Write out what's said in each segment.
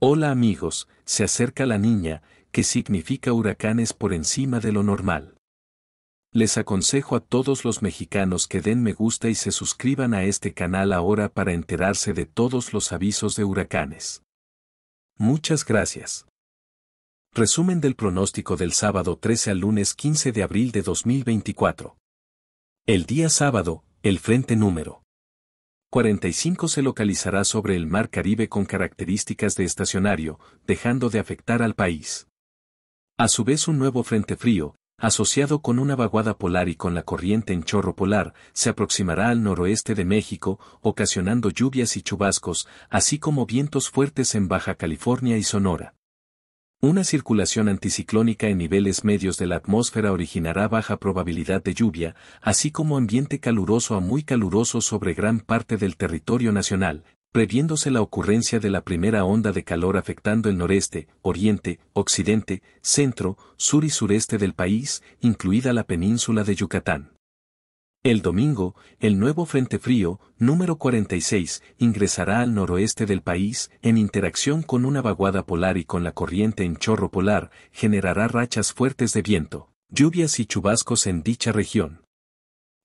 Hola amigos, se acerca la niña, que significa huracanes por encima de lo normal. Les aconsejo a todos los mexicanos que den me gusta y se suscriban a este canal ahora para enterarse de todos los avisos de huracanes. Muchas gracias. Resumen del pronóstico del sábado 13 al lunes 15 de abril de 2024. El día sábado, el frente número 45 se localizará sobre el mar Caribe con características de estacionario, dejando de afectar al país. A su vez un nuevo frente frío, asociado con una vaguada polar y con la corriente en chorro polar, se aproximará al noroeste de México, ocasionando lluvias y chubascos, así como vientos fuertes en Baja California y Sonora. Una circulación anticiclónica en niveles medios de la atmósfera originará baja probabilidad de lluvia, así como ambiente caluroso a muy caluroso sobre gran parte del territorio nacional, previéndose la ocurrencia de la primera onda de calor afectando el noreste, oriente, occidente, centro, sur y sureste del país, incluida la península de Yucatán. El domingo, el nuevo Frente Frío, número 46, ingresará al noroeste del país, en interacción con una vaguada polar y con la corriente en chorro polar, generará rachas fuertes de viento, lluvias y chubascos en dicha región.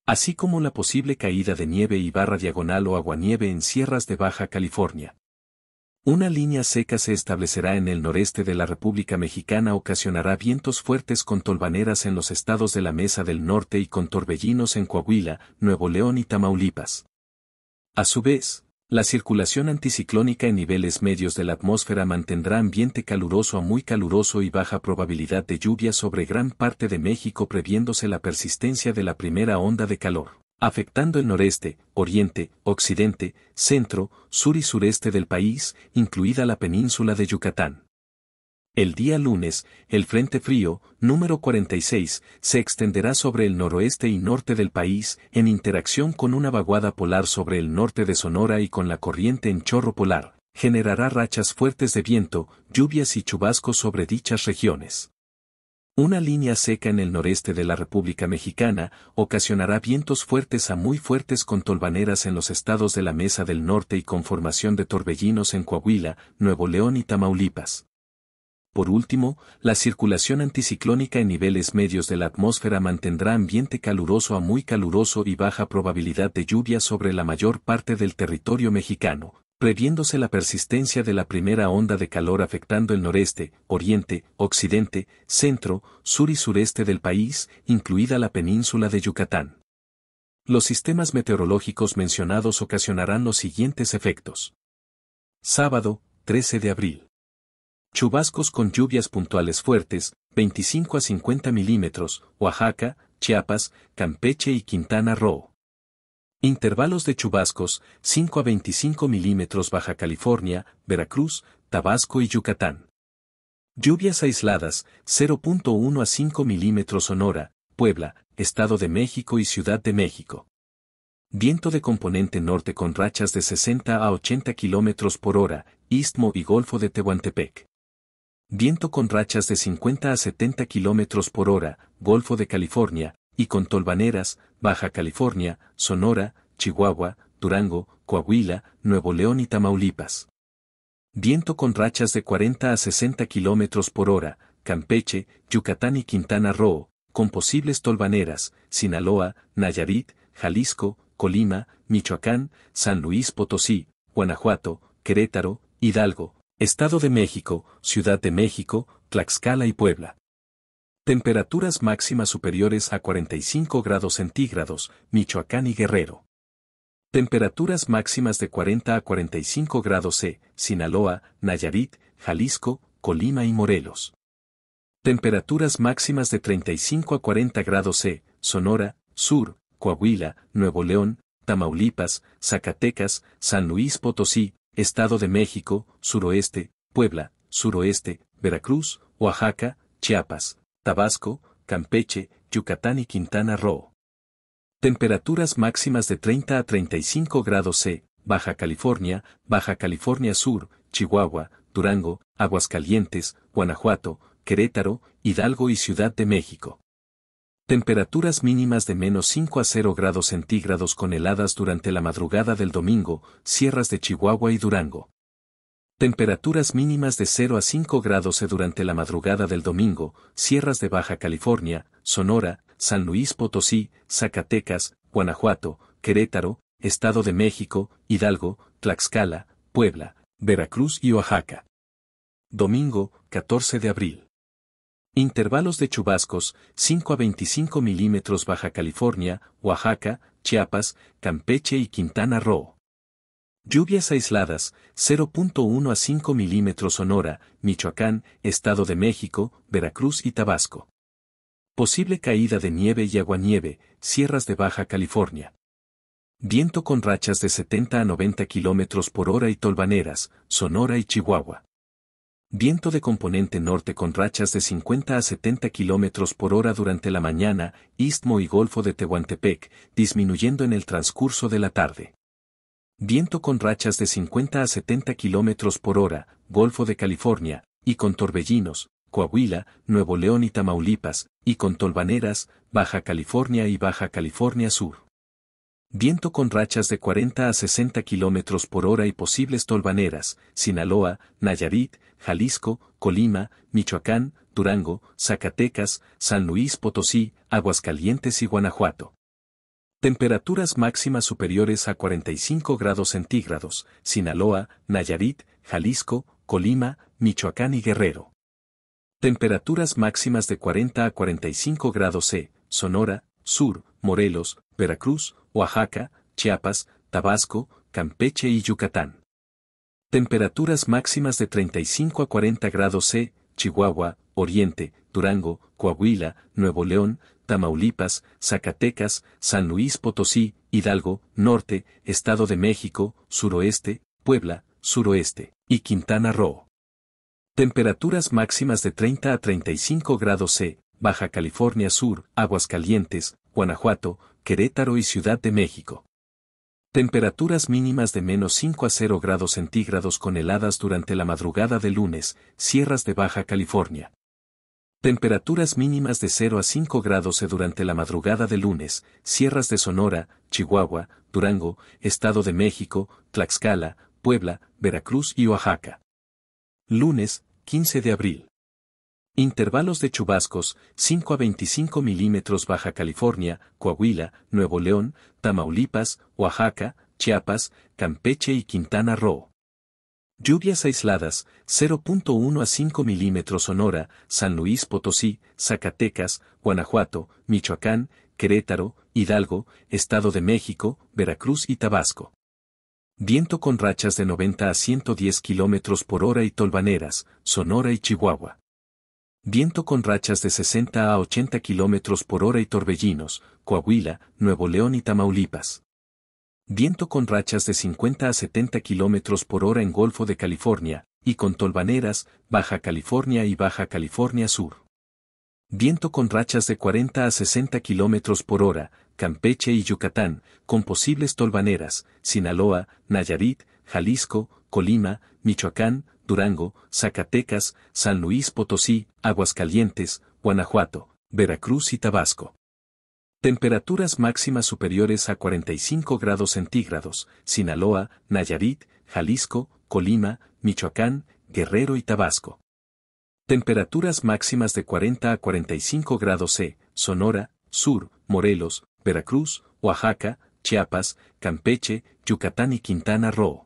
Así como la posible caída de nieve y barra diagonal o aguanieve en sierras de Baja California. Una línea seca se establecerá en el noreste de la República Mexicana, ocasionará vientos fuertes con tolvaneras en los estados de la Mesa del Norte y con torbellinos en Coahuila, Nuevo León y Tamaulipas. A su vez, la circulación anticiclónica en niveles medios de la atmósfera mantendrá ambiente caluroso a muy caluroso y baja probabilidad de lluvia sobre gran parte de México previéndose la persistencia de la primera onda de calor afectando el noreste, oriente, occidente, centro, sur y sureste del país, incluida la península de Yucatán. El día lunes, el Frente Frío, número 46, se extenderá sobre el noroeste y norte del país, en interacción con una vaguada polar sobre el norte de Sonora y con la corriente en chorro polar, generará rachas fuertes de viento, lluvias y chubascos sobre dichas regiones. Una línea seca en el noreste de la República Mexicana ocasionará vientos fuertes a muy fuertes con tolvaneras en los estados de la Mesa del Norte y con formación de torbellinos en Coahuila, Nuevo León y Tamaulipas. Por último, la circulación anticiclónica en niveles medios de la atmósfera mantendrá ambiente caluroso a muy caluroso y baja probabilidad de lluvia sobre la mayor parte del territorio mexicano, previéndose la persistencia de la primera onda de calor afectando el noreste, oriente, occidente, centro, sur y sureste del país, incluida la península de Yucatán. Los sistemas meteorológicos mencionados ocasionarán los siguientes efectos. Sábado, 13 de abril. Chubascos con lluvias puntuales fuertes, 25 a 50 milímetros, Oaxaca, Chiapas, Campeche y Quintana Roo. Intervalos de chubascos, 5 a 25 milímetros Baja California, Veracruz, Tabasco y Yucatán. Lluvias aisladas, 0.1 a 5 milímetros Sonora, Puebla, Estado de México y Ciudad de México. Viento de componente norte con rachas de 60 a 80 kilómetros por hora, Istmo y Golfo de Tehuantepec. Viento con rachas de 50 a 70 kilómetros por hora, Golfo de California, y con Tolvaneras, Baja California, Sonora, Chihuahua, Durango, Coahuila, Nuevo León y Tamaulipas. Viento con rachas de 40 a 60 kilómetros por hora, Campeche, Yucatán y Quintana Roo, con posibles tolvaneras, Sinaloa, Nayarit, Jalisco, Colima, Michoacán, San Luis Potosí, Guanajuato, Querétaro, Hidalgo, Estado de México, Ciudad de México, Tlaxcala y Puebla. Temperaturas máximas superiores a 45 grados centígrados, Michoacán y Guerrero. Temperaturas máximas de 40 a 45 grados C, Sinaloa, Nayarit, Jalisco, Colima y Morelos. Temperaturas máximas de 35 a 40 grados C, Sonora, Sur, Coahuila, Nuevo León, Tamaulipas, Zacatecas, San Luis Potosí, Estado de México, Suroeste, Puebla, Suroeste, Veracruz, Oaxaca, Chiapas, Tabasco, Campeche, Yucatán y Quintana Roo. Temperaturas máximas de 30 a 35 grados C, Baja California, Baja California Sur, Chihuahua, Durango, Aguascalientes, Guanajuato, Querétaro, Hidalgo y Ciudad de México. Temperaturas mínimas de menos 5 a 0 grados centígrados con heladas durante la madrugada del domingo, sierras de Chihuahua y Durango. Temperaturas mínimas de 0 a 5 grados durante la madrugada del domingo, sierras de Baja California, Sonora, San Luis Potosí, Zacatecas, Guanajuato, Querétaro, Estado de México, Hidalgo, Tlaxcala, Puebla, Veracruz y Oaxaca. Domingo, 14 de abril. Intervalos de chubascos, 5 a 25 milímetros Baja California, Oaxaca, Chiapas, Campeche y Quintana Roo. Lluvias aisladas, 0.1 a 5 milímetros Sonora, Michoacán, Estado de México, Veracruz y Tabasco. Posible caída de nieve y aguanieve, sierras de Baja California. Viento con rachas de 70 a 90 kilómetros por hora y tolvaneras, Sonora y Chihuahua. Viento de componente norte con rachas de 50 a 70 kilómetros por hora durante la mañana, istmo y golfo de Tehuantepec, disminuyendo en el transcurso de la tarde viento con rachas de 50 a 70 kilómetros por hora, Golfo de California, y con torbellinos, Coahuila, Nuevo León y Tamaulipas, y con tolvaneras, Baja California y Baja California Sur. Viento con rachas de 40 a 60 kilómetros por hora y posibles tolvaneras, Sinaloa, Nayarit, Jalisco, Colima, Michoacán, Durango, Zacatecas, San Luis Potosí, Aguascalientes y Guanajuato. Temperaturas máximas superiores a 45 grados centígrados, Sinaloa, Nayarit, Jalisco, Colima, Michoacán y Guerrero. Temperaturas máximas de 40 a 45 grados C, Sonora, Sur, Morelos, Veracruz, Oaxaca, Chiapas, Tabasco, Campeche y Yucatán. Temperaturas máximas de 35 a 40 grados C, Chihuahua, Oriente, Durango, Coahuila, Nuevo León, Tamaulipas, Zacatecas, San Luis Potosí, Hidalgo, Norte, Estado de México, Suroeste, Puebla, Suroeste, y Quintana Roo. Temperaturas máximas de 30 a 35 grados C, Baja California Sur, Aguascalientes, Guanajuato, Querétaro y Ciudad de México. Temperaturas mínimas de menos 5 a 0 grados centígrados con heladas durante la madrugada de lunes, sierras de Baja California. Temperaturas mínimas de 0 a 5 grados durante la madrugada de lunes, sierras de Sonora, Chihuahua, Durango, Estado de México, Tlaxcala, Puebla, Veracruz y Oaxaca. Lunes, 15 de abril. Intervalos de chubascos, 5 a 25 milímetros Baja California, Coahuila, Nuevo León, Tamaulipas, Oaxaca, Chiapas, Campeche y Quintana Roo. Lluvias aisladas, 0.1 a 5 milímetros Sonora, San Luis Potosí, Zacatecas, Guanajuato, Michoacán, Querétaro, Hidalgo, Estado de México, Veracruz y Tabasco. Viento con rachas de 90 a 110 kilómetros por hora y tolvaneras, Sonora y Chihuahua. Viento con rachas de 60 a 80 kilómetros por hora y torbellinos, Coahuila, Nuevo León y Tamaulipas viento con rachas de 50 a 70 km por hora en Golfo de California, y con tolvaneras, Baja California y Baja California Sur. Viento con rachas de 40 a 60 km por hora, Campeche y Yucatán, con posibles tolvaneras, Sinaloa, Nayarit, Jalisco, Colima, Michoacán, Durango, Zacatecas, San Luis Potosí, Aguascalientes, Guanajuato, Veracruz y Tabasco. Temperaturas máximas superiores a 45 grados centígrados, Sinaloa, Nayarit, Jalisco, Colima, Michoacán, Guerrero y Tabasco. Temperaturas máximas de 40 a 45 grados C, Sonora, Sur, Morelos, Veracruz, Oaxaca, Chiapas, Campeche, Yucatán y Quintana Roo.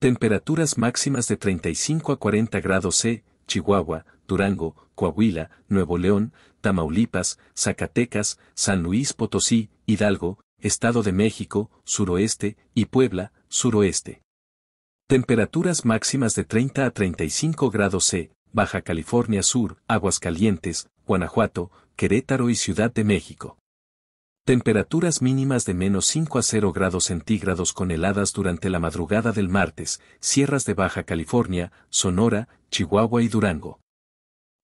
Temperaturas máximas de 35 a 40 grados C, Chihuahua, Durango, Coahuila, Nuevo León, Tamaulipas, Zacatecas, San Luis Potosí, Hidalgo, Estado de México, Suroeste, y Puebla, Suroeste. Temperaturas máximas de 30 a 35 grados C, Baja California Sur, Aguascalientes, Guanajuato, Querétaro y Ciudad de México. Temperaturas mínimas de menos 5 a 0 grados centígrados con heladas durante la madrugada del martes, sierras de Baja California, Sonora, Chihuahua y Durango.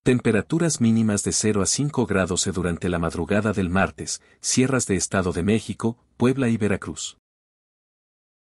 Temperaturas mínimas de 0 a 5 grados durante la madrugada del martes, sierras de Estado de México, Puebla y Veracruz.